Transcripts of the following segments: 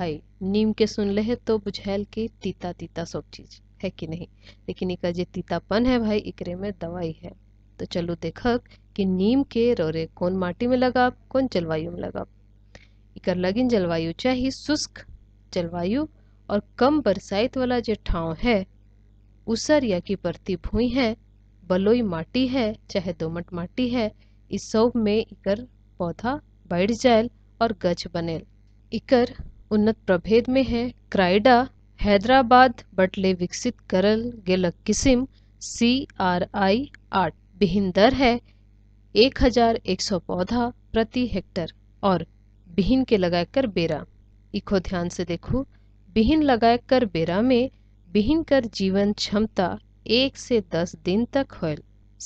भाई नीम के सुन ले तो बुझेल कि तीता तीता सब चीज है कि नहीं लेकिन एक तीतापन है भाई इकरे में दवाई है तो चलो देखक कि नीम के रोरे कौन माटी में लगाब कौन जलवायु में लगा इकर लगिन जलवायु चाहे शुष्क जलवायु और कम बरसात वाला जो ठाव है उसर या कि परती भूई है बलोई माटी है चाहे दोमट माटी है इस सब में इकर पौधा बढ़ जायल और गज बनेल इकर उन्नत प्रभेद में है क्राइडा हैदराबाद बटले विकसित करल गेल किस्म सी आर आई आठ बिहिन दर है 1100 पौधा प्रति हेक्टर और बिहिन के लगा कर बेरा इको ध्यान से देखो बिहिन लगा कर बेरा में बिहिन कर जीवन क्षमता एक से दस दिन तक होल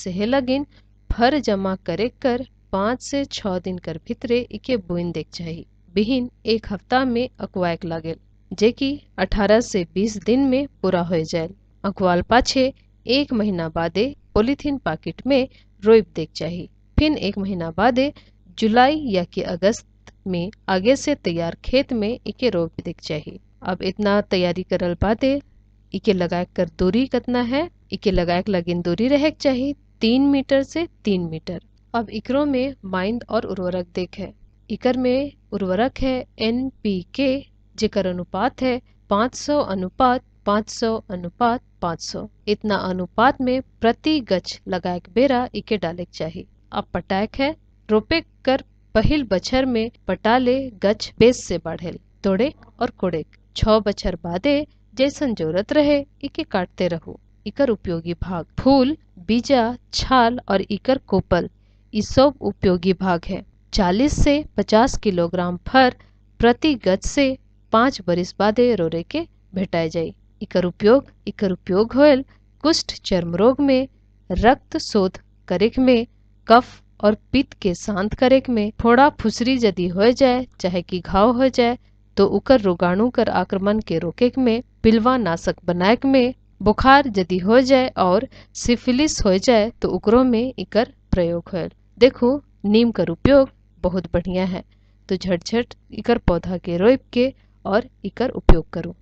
सहे लगिन फर जमा करे कर पाँच से छः दिन कर भीतरे इके बुन देख चाहिए बिहिन एक हफ्ता में लगे जे जेकि अठारह से बीस दिन में पूरा हो जाए अकवाल पाछे एक महीना बादे पॉलीथीन पैकेट में रोप देख चाहिए फिर एक महीना बादे जुलाई या कि अगस्त में आगे से तैयार खेत में इके रोप देख चाहिए अब इतना तैयारी करल बादे इके लगाए कर दूरी कितना है इके लगाए लगिन दूरी रह चाहिए तीन मीटर से तीन मीटर अब इकरो में माइंड और उर्वरक देख है इकर में उर्वरक है एन पी के जेकर अनुपात है 500 अनुपात 500 अनुपात 500 इतना अनुपात में प्रति गच लगाएक बेरा इके डाले चाहिए अब पटाक है रोपे कर पहल बछर में पटाले गच बेस से बढ़ेल तोड़े और कोड़े छ बछर बादे जैसन जरूरत रहे इके काटते रहो इकर उपयोगी भाग फूल बीजा छाल और इकर कोपल इस सब उपयोगी भाग है 40 से 50 किलोग्राम फर प्रति गज से पाँच बरिस बाद रोरे के भेटाए जाए इकर उपयोग इकर उपयोग होल कुष्ठ चर्म रोग में रक्त शोध करेक में कफ और पित्त के शांत करेक में थोड़ा फुसरी यदि हो जाए चाहे कि घाव हो जाए तो उकर रोगाणु कर आक्रमण के रोकेक में पिलवा नाशक बनाएक में बुखार यदि हो जाए और सिफिलिस हो जाए तो उकरों में इकर प्रयोग हो देखो नीम कर उपयोग बहुत बढ़िया है तो झटझट एकर पौधा के रोप के और इकर उपयोग करूँ